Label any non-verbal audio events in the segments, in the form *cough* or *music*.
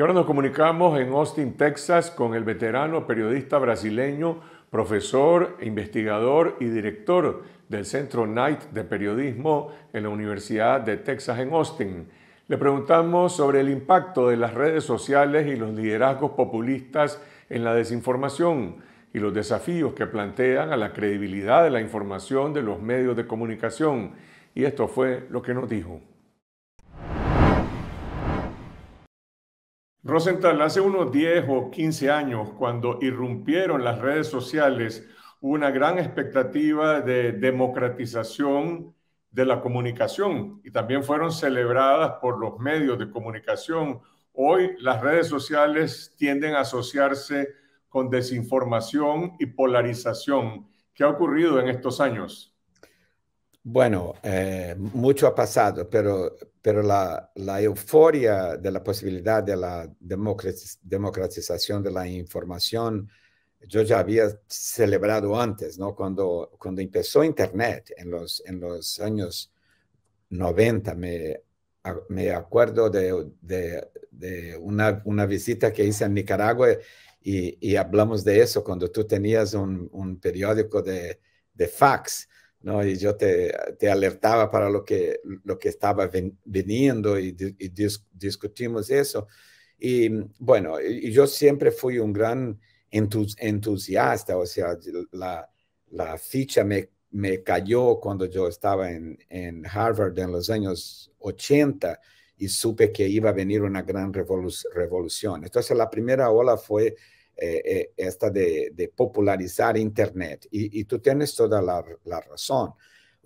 Y ahora nos comunicamos en Austin, Texas, con el veterano periodista brasileño, profesor, investigador y director del Centro Knight de Periodismo en la Universidad de Texas en Austin. Le preguntamos sobre el impacto de las redes sociales y los liderazgos populistas en la desinformación y los desafíos que plantean a la credibilidad de la información de los medios de comunicación. Y esto fue lo que nos dijo. Rosenthal, hace unos 10 o 15 años, cuando irrumpieron las redes sociales, hubo una gran expectativa de democratización de la comunicación y también fueron celebradas por los medios de comunicación. Hoy las redes sociales tienden a asociarse con desinformación y polarización. ¿Qué ha ocurrido en estos años? Bueno, eh, mucho ha pasado, pero, la, euforia de la posibilidad de la democratización de la información, yo ya había celebrado antes, ¿no? Cuando, empezó Internet en los, años 90, me, acuerdo de, una, visita que hice en Nicaragua y, hablamos de eso cuando tú tenías un, periódico de fax y yo te, alertaba para lo que, lo que estaba veniendo viniendo y, discutimos eso. Y bueno, yo siempre fui un gran entusiasta, o sea, la, ficha me, cayó cuando yo estaba en, en, Harvard en los años 80 y supe que iba a venir una gran revolución. Entonces la primera ola fue eh, eh, esta de, popularizar Internet. Y, tú tienes toda la, razón.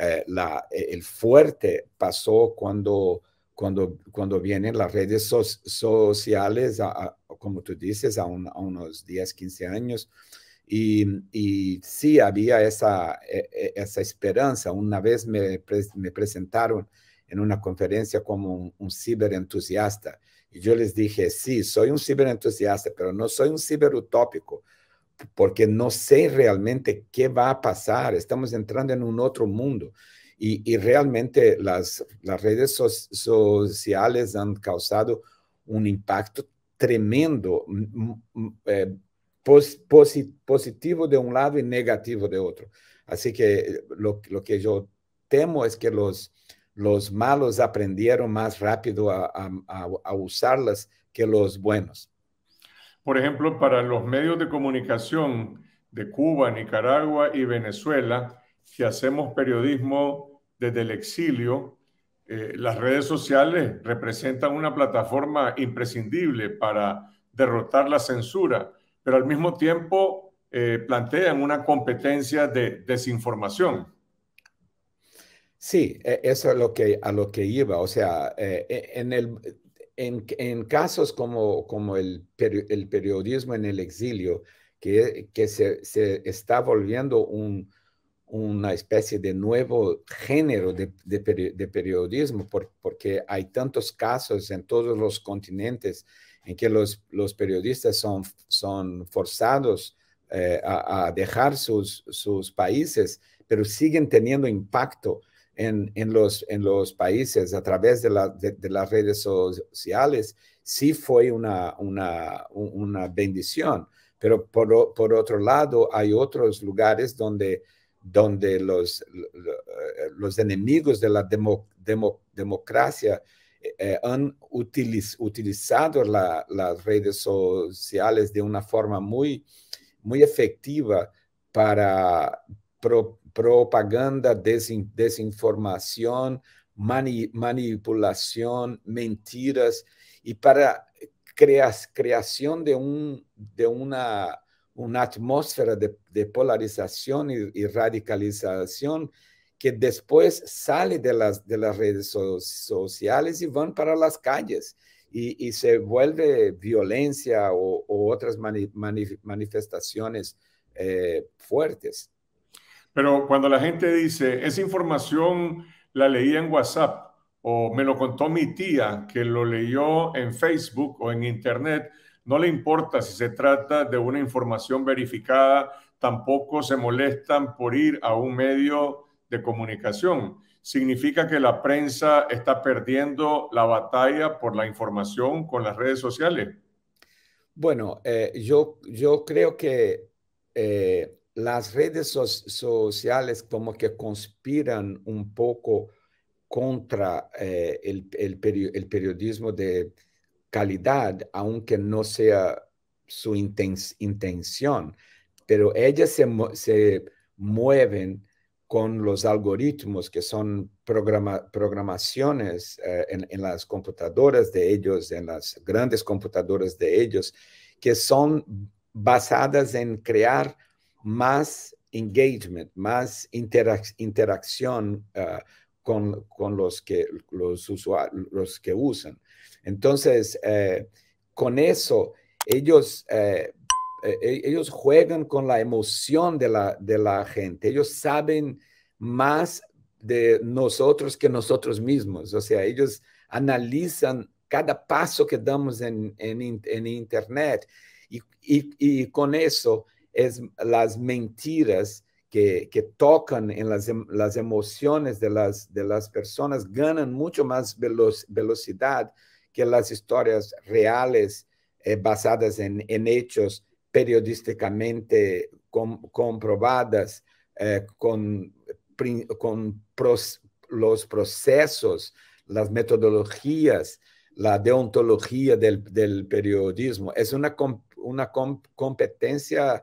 Eh, e, el fuerte pasó cuando, cuando, cuando vienen las redes sociales, como tú dices, a, unos 10, 15 años. Y, sí había esa, e, e, esa esperanza. Una vez me, presentaron en una conferencia como un ciberentusiasta y yo les dije, sí, soy un ciberentusiasta, pero no soy un ciberutópico, porque no sé realmente qué va a pasar. Estamos entrando en un otro mundo. Y, y realmente las, las redes sociales han causado un impacto tremendo, eh, positivo de un lado y negativo de otro. Así que eh, lo, lo que yo temo es que los, los malos aprendieron más rápido a, usarlas que los buenos. Por ejemplo, para los medios de comunicación de Cuba, Nicaragua y Venezuela, si hacemos periodismo desde el exilio, eh, las redes sociales representan una plataforma imprescindible para derrotar la censura, pero al mismo tiempo eh, plantean una competencia de desinformación. Sí, e, eso es lo que, a lo que iba. O sea, eh, e, en, el, en, casos como, como el, periodismo en el exilio, que, se, está volviendo una especie de nuevo género de, periodismo, porque hay tantos casos en todos los continentes en que los, periodistas son, son forzados eh, a, dejar sus, sus países, pero siguen teniendo impacto en, los, en los países a través de, las redes sociales sí fue una, una, bendición, pero por, otro lado hay otros lugares donde, donde los, los enemigos de la democracia eh, eh, han utilizado las redes sociales de una forma muy, muy efectiva para, propaganda, desinformación, manipulación, mentiras y para creación de, una, atmósfera de, polarización y, radicalización que después sale de las, de las redes sociales y van para las calles. Y, se vuelve violencia o, otras manifestaciones eh, fuertes. Pero cuando la gente dice, esa información la leí en WhatsApp o me lo contó mi tía que lo leyó en Facebook o en Internet, no le importa si se trata de una información verificada, tampoco se molestan por ir a un medio de comunicación. Significa que la prensa está perdiendo la batalla por la información con las redes sociales. Bueno, eh, yo, yo creo que eh, las redes sociales como que conspiran un poco contra eh, el, periodismo de calidad, aunque no sea su intención, pero ellas se, mueven con los algoritmos que son programaciones eh, en las computadoras de ellos, en las grandes computadoras de ellos, que son basadas en crear más engagement, más interacción ah, con, los, que, los, los que usan. Entonces, eh, con eso, eh, e-, e-, ellos, juegan con la emoción de la, gente, ellos saben más de nosotros que nosotros mismos, o sea, ellos analizan cada paso que damos en, Internet y con eso es las mentiras que, tocan en em, las, emociones de las, de las personas, ganan mucho más velocidad que las historias reales eh, basadas en, hechos periodísticamente comprobadas, eh, con, con los procesos, las metodologías, la deontología del, periodismo. Es una, competencia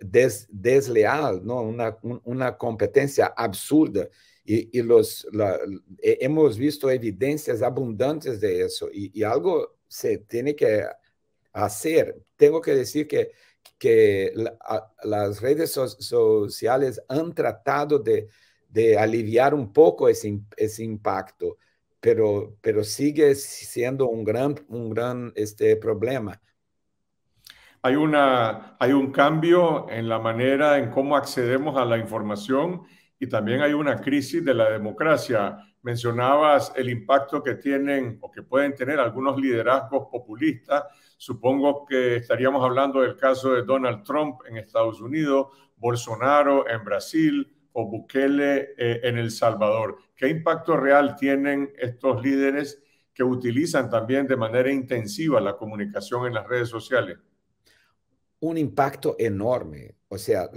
des, desleal, ¿no? una, una competencia absurda y, y los, la, hemos visto evidencias abundantes de eso y, y, algo se tiene que hacer. Tengo que decir que, que la, las redes so, sociales han tratado de, de, aliviar un poco ese, ese impacto, pero, pero sigue siendo un gran, un gran este, problema. hay, una, hay un cambio en la manera en cómo accedemos a la información y también hay una crisis de la democracia. Mencionabas el impacto que tienen o que pueden tener algunos liderazgos populistas. Supongo que estaríamos hablando del caso de Donald Trump en Estados Unidos, Bolsonaro en Brasil o Bukele eh, en El Salvador. ¿Qué impacto real tienen estos líderes que utilizan también de manera intensiva la comunicación en las redes sociales? un impacto enorme. O sea,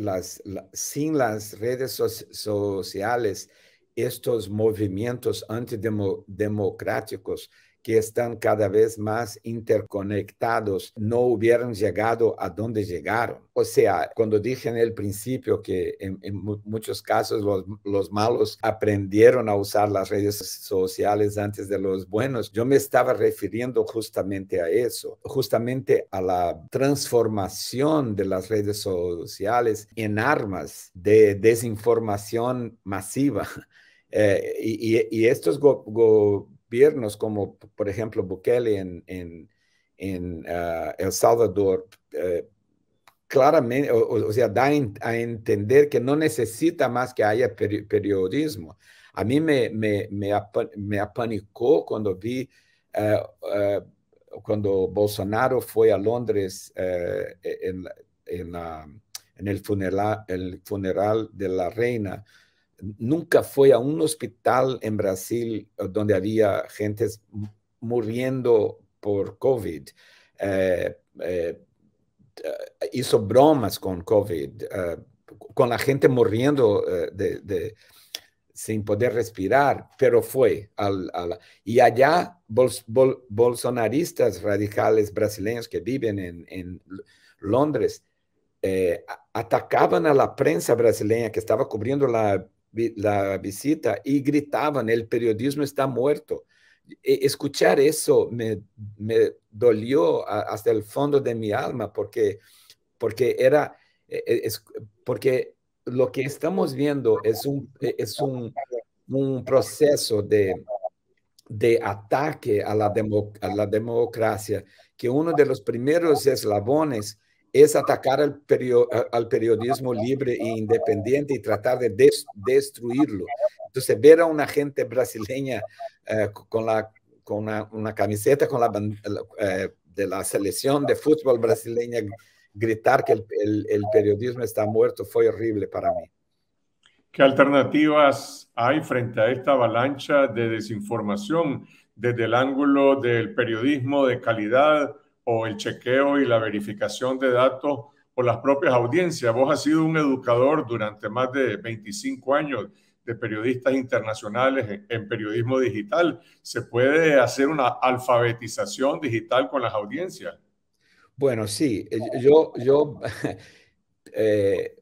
sin las redes sociales, estos movimientos antidemocráticos, que están cada vez más interconectados no hubieran llegado a donde llegaron. O sea, cuando dije en el principio que en, muchos casos los, los, malos aprendieron a usar las redes sociales antes de los buenos, yo me estaba refiriendo justamente a eso, justamente a la transformación de las redes sociales en armas de desinformación masiva. *laughs* Eh, y, estos como, por ejemplo, Bukele en, ah, El Salvador, eh, claramente, o, sea, da a entender que no necesita más que haya periodismo. A mí me, me, apanicó cuando vi, eh, eh, cuando Bolsonaro fue a Londres en, el funeral de la reina, nunca fue a un hospital en Brasil eh, donde había gente muriendo por COVID. Eh, eh, hizo bromas con COVID, con la gente muriendo de, sin poder respirar, pero fue. Al, y allá, bolsonaristas radicales brasileños que viven en Londres atacaban a la prensa brasileña que estaba cubriendo la la visita y gritaban, el periodismo está muerto. E, escuchar eso me, dolió hasta el fondo de mi alma porque, porque era, e, e, porque lo que estamos viendo es un, es un, un proceso de, de ataque a la, a la democracia, que uno de los primeros eslabones es atacar al, periodismo *laughs* libre e independiente y tratar de destruirlo. Entonces, ver a una gente brasileña eh, con, la, con una, camiseta con la, eh, de la selección de fútbol brasileña gritar que el periodismo está muerto fue horrible para mí. ¿Qué alternativas hay frente a esta avalancha de desinformación desde el ángulo del periodismo de calidad? o el chequeo y la verificación de datos por las propias audiencias. Vos has sido un educador durante más de 25 años de periodistas internacionales en, periodismo digital. ¿Se puede hacer una alfabetización digital con las audiencias? Bueno, sí, eh, yo, yo *laughs* eh,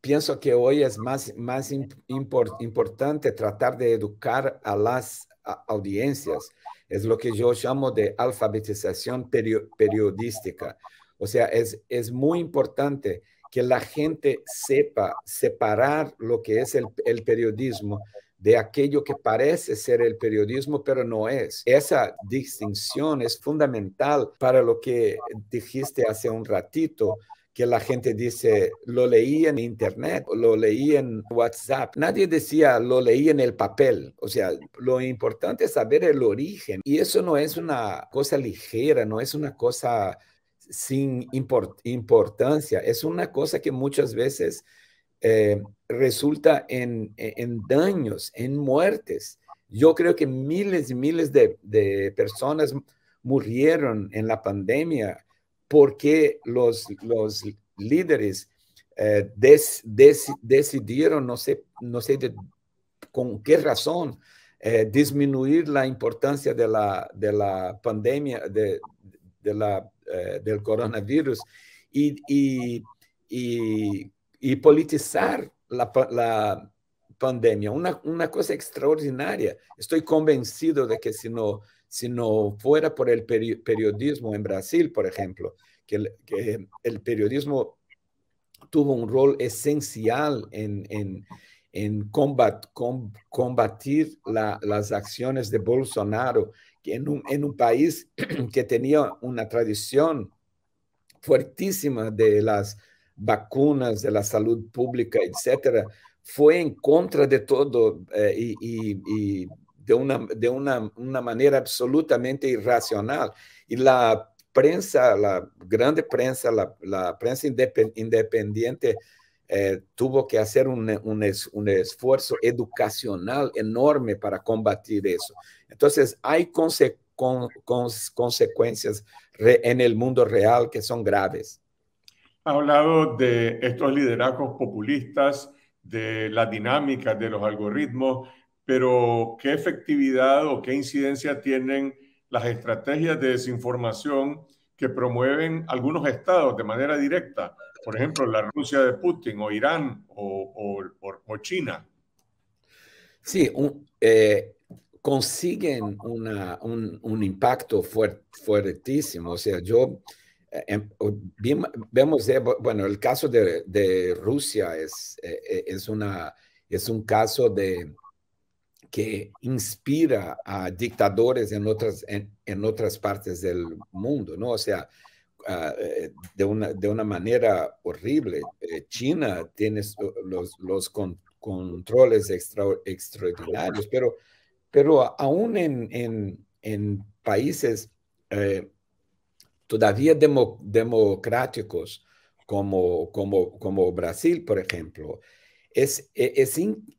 pienso que hoy es más, más importante tratar de educar a las audiencias es lo que yo llamo de alfabetización periodística. O sea, es, muy importante que la gente sepa separar lo que es el periodismo de aquello que parece ser el periodismo, pero no es. Esa distinción es fundamental para lo que dijiste hace un ratito que la gente dice, lo leí en internet, lo leí en WhatsApp. Nadie decía, lo leí en el papel. O sea, lo importante es saber el origen. Y eso no es una cosa ligera, no es una cosa sin importancia. Es una cosa que muchas veces eh, resulta e-, en, daños, en muertes. Yo creo que miles y miles de, de personas murieron en la pandemia porque los, los líderes eh, decidieron, no sé, no con qué razón, eh, disminuir la importancia de la, pandemia, de, eh, del coronavirus y, politizar la, pandemia. una, cosa extraordinaria. Estoy convencido de que si no si no fuera por el periodismo en Brasil, por ejemplo, que el, periodismo tuvo un rol esencial en, combatir las acciones de Bolsonaro en un, en un país *clears throat* que tenía una tradición fuertísima de las vacunas, de la salud pública, etcétera, fue en contra de todo eh, y de una, de una, manera absolutamente irracional. Y la prensa, la grande prensa, la, prensa independiente eh, tuvo que hacer un, esfuerzo educacional enorme para combatir eso. Entonces, hay con, consecuencias en el mundo real que son graves. Ha hablado de estos liderazgos populistas, de la dinámica de los algoritmos, pero ¿qué efectividad o qué incidencia tienen las estrategias de desinformación que promueven algunos estados de manera directa? Por ejemplo, la Rusia de Putin o Irán o, China. Sí, eh, consiguen una, un, un, impacto fuertísimo. O sea, yo eh, em, vemos, bueno, el caso de, de Rusia es, eh, es, una, es un caso de, que inspira a dictadores en otras, en, otras partes del mundo, ¿no? O sea, ah, eh, de, una, de una manera horrible. Eh, China tiene los, controles extraordinarios, pero, pero aún en, países eh, todavía democráticos como, como, como Brasil, por ejemplo, es, e,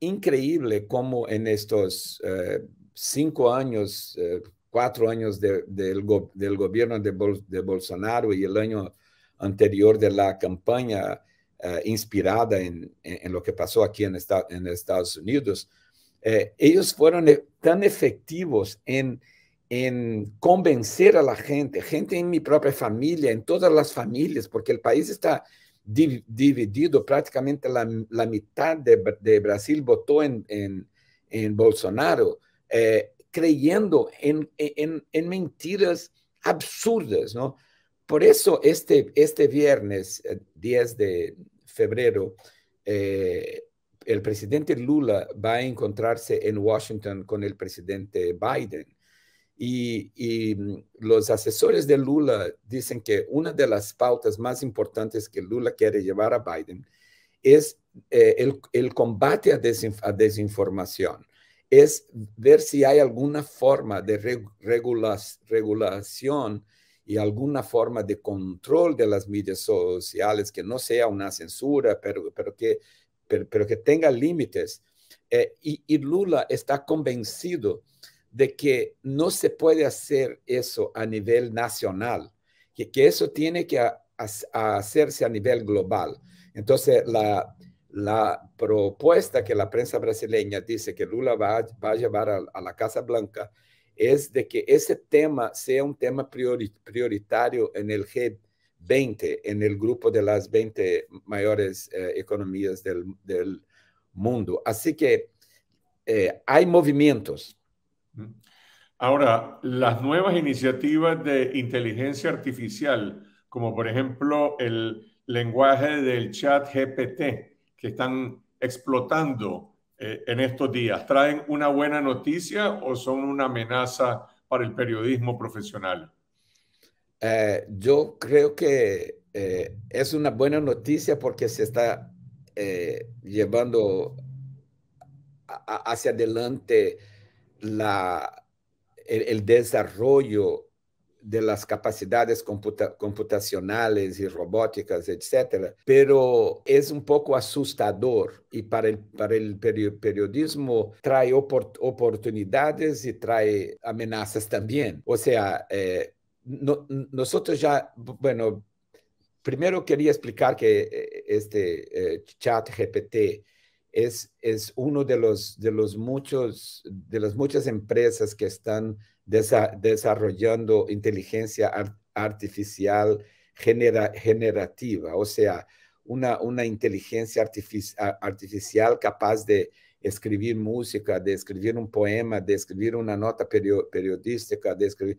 increíble cómo en estos eh, cinco años, eh, cuatro años del, gobierno de, Bolsonaro y el año anterior de la campaña eh, inspirada en, lo que pasó aquí en, Estados Unidos, ellos fueron e, tan efectivos en convencer a la gente, gente en mi propia familia, en todas las familias, porque el país está dividido, prácticamente la, mitad de, Brasil votó en, Bolsonaro, eh, creyendo en, mentiras absurdas, Por eso este, este viernes, 10 eh, de febrero, eh, el presidente Lula va a encontrarse en Washington con el presidente Biden y, mm, los asesores de Lula dicen que una de las pautas más importantes que Lula quiere llevar a Biden es eh, el, combate a, desinformación, es ver si hay alguna forma de regulación y alguna forma de control de las medias sociales que no sea una censura, pero, pero, que, tenga límites. Eh, y, y Lula está convencido de que no se puede hacer eso a nivel nacional, que, que eso tiene que hacerse a nivel global. Entonces, la, propuesta que la prensa brasileña dice que Lula va, va a llevar a, la Casa Blanca es de que ese tema sea un tema prioritario en el G20, en el grupo de las 20 mayores eh, economías del, mundo. Así que eh, hay movimientos, Ahora, las nuevas iniciativas de inteligencia artificial, como por ejemplo el lenguaje del chat GPT, que están explotando eh, en estos días, ¿traen una buena noticia o son una amenaza para el periodismo profesional? Eh, yo creo que eh, es una buena noticia porque se está llevando hacia adelante el, desarrollo de las capacidades computacionales y robóticas, etcétera, pero es un poco asustador y para el, periodismo trae oportunidades y trae amenazas también. O sea, eh, nosotros ya, bueno, primero quería explicar que eh, este eh, chat GPT es, es uno de los, de los muchos, de las muchas empresas que están desarrollando inteligencia artificial generativa, o sea, una, una inteligencia artificial capaz de escribir música, de escribir un poema, de escribir una nota periodística, de escribir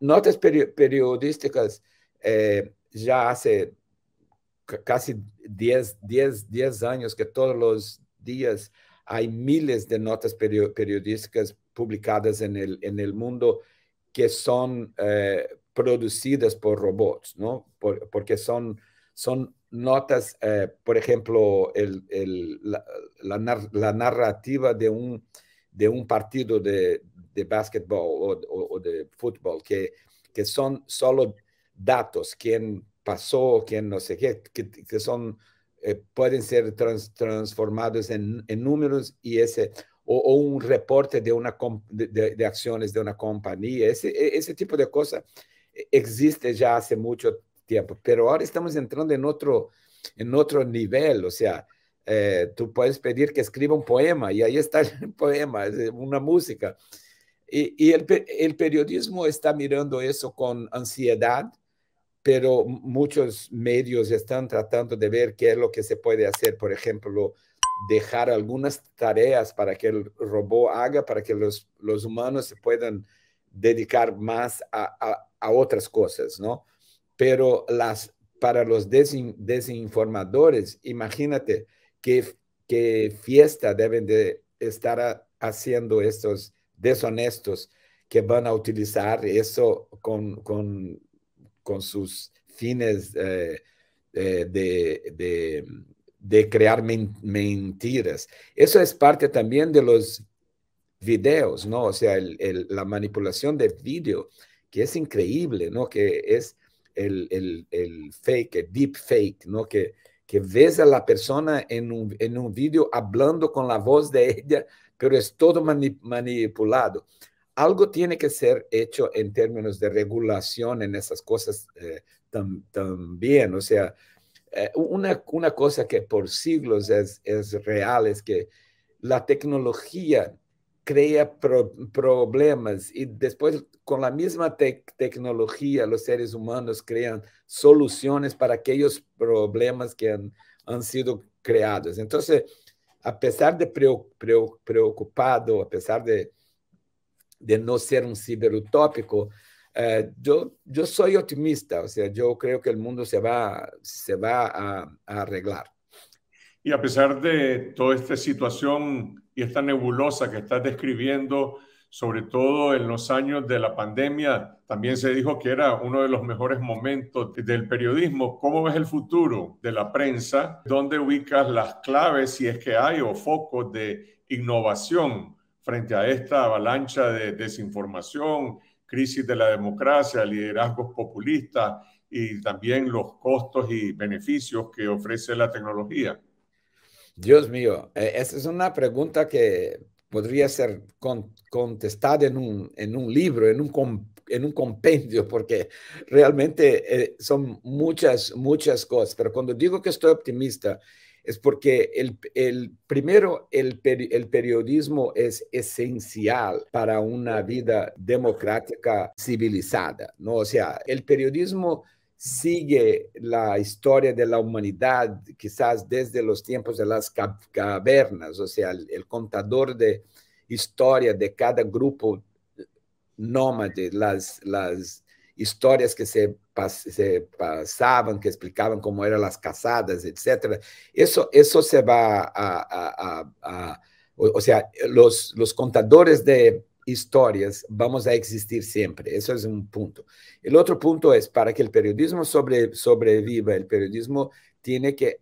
notas periodísticas eh, ya hace casi 10, 10 años que todos los días hay miles de notas periodísticas publicadas en el, en el mundo que son eh, producidas por robots, ¿no? porque son, son notas, eh, por ejemplo, la, narrativa de un, de un partido de, de básquetbol o, de fútbol, que, que son solo datos, quién pasó, quién no sé qué, que son eh, pueden ser transformados en, números y ese, o, un reporte de, una de, acciones de una compañía, ese, e, ese tipo de cosas e, existe ya hace mucho tiempo, pero ahora estamos entrando en otro, en otro nivel, o sea, eh, tú puedes pedir que escriba un poema y ahí está *laughs* el poema, una música. Y, el, el, periodismo está mirando eso con ansiedad pero muchos medios están tratando de ver qué es lo que se puede hacer, por ejemplo, dejar algunas tareas para que el robot haga, para que los, humanos se puedan dedicar más a, otras cosas, ¿no? Pero las, para los desinformadores, imagínate qué, qué fiesta deben de estar haciendo estos deshonestos que van a utilizar eso con con sus fines eh, eh, de, crear mentiras. Eso es parte también de los videos, ¿no? O sea, la manipulación de video, que es increíble, ¿no? Que es el, fake, el deep fake, ¿no? Que, que ves a la persona en un, en video hablando con la voz de ella, pero es todo manipulado algo tiene que ser hecho en términos de regulación en esas cosas eh, también. O sea, eh, una, cosa que por siglos es, real es que la tecnología crea problemas y después con la misma tecnología los seres humanos crean soluciones para aquellos problemas que han, sido creados. Entonces, a pesar de preocupado, a pesar de de no ser un ciberutópico, eh, yo, yo soy optimista, o sea, yo creo que el mundo se va, se va a, a arreglar. Y a pesar de toda esta situación y esta nebulosa que estás describiendo, sobre todo en los años de la pandemia, también se dijo que era uno de los mejores momentos del periodismo. ¿Cómo ves el futuro de la prensa? ¿Dónde ubicas las claves, si es que hay, o focos de innovación frente a esta avalancha de desinformación, crisis de la democracia, liderazgos populistas y también los costos y beneficios que ofrece la tecnología? Dios mío, eh, esa es una pregunta que podría ser contestada en un, en un libro, en un, en un compendio, porque realmente eh, son muchas, muchas cosas. Pero cuando digo que estoy optimista, es porque el, primero, el, periodismo es esencial para una vida democrática civilizada, ¿no? O sea, el periodismo sigue la historia de la humanidad, quizás desde los tiempos de las cavernas, o sea, el, contador de historia de cada grupo nómade, las, las historias que se, se, pasaban, que explicaban cómo eran las casadas, etc. Eso, eso se va a... o, sea, los, los contadores de historias vamos a existir siempre. Eso es un punto. El otro punto es, para que el periodismo sobreviva, el periodismo tiene que,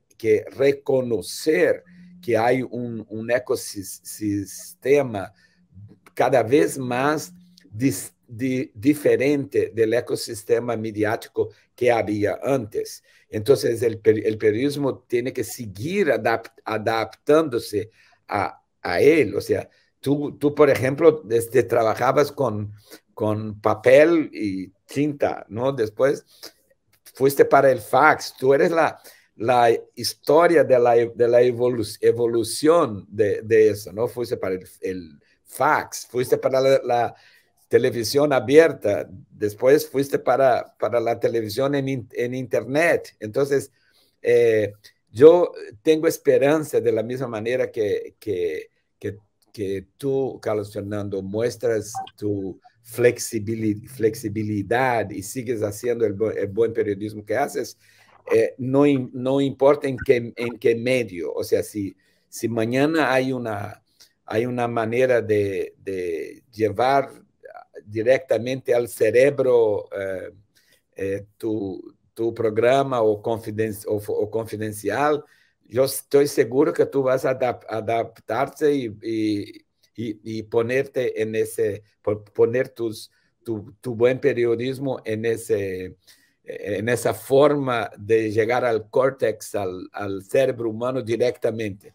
reconocer que hay un, un ecosistema cada vez más distinto diferente del ecosistema mediático que había antes. Entonces, el, el periodismo tiene que seguir adaptándose a, a, él. O sea, tú, tú por ejemplo, desde, trabajabas con, con papel y tinta, ¿no? Después fuiste para el fax. Tú eres la, la historia de la, de la evolu evolución de, de, eso, ¿no? Fuiste para el, el fax, fuiste para la, la televisión abierta, después fuiste para, para la televisión en, en internet. Entonces, eh, yo tengo esperanza de la misma manera que, que, que, tú, Carlos Fernando, muestras tu flexibilidad, flexibilidad y sigues haciendo el, buen periodismo que haces, eh, no, no importa en qué, en qué medio. O sea, si, si mañana hay una, hay una manera de, de llevar directamente al cerebro eh, eh, tu, programa o, o, confidencial, yo estoy seguro que tú vas a adaptarte y, ponerte en ese, poner tu, buen periodismo en, en esa forma de llegar al córtex, al cerebro humano directamente.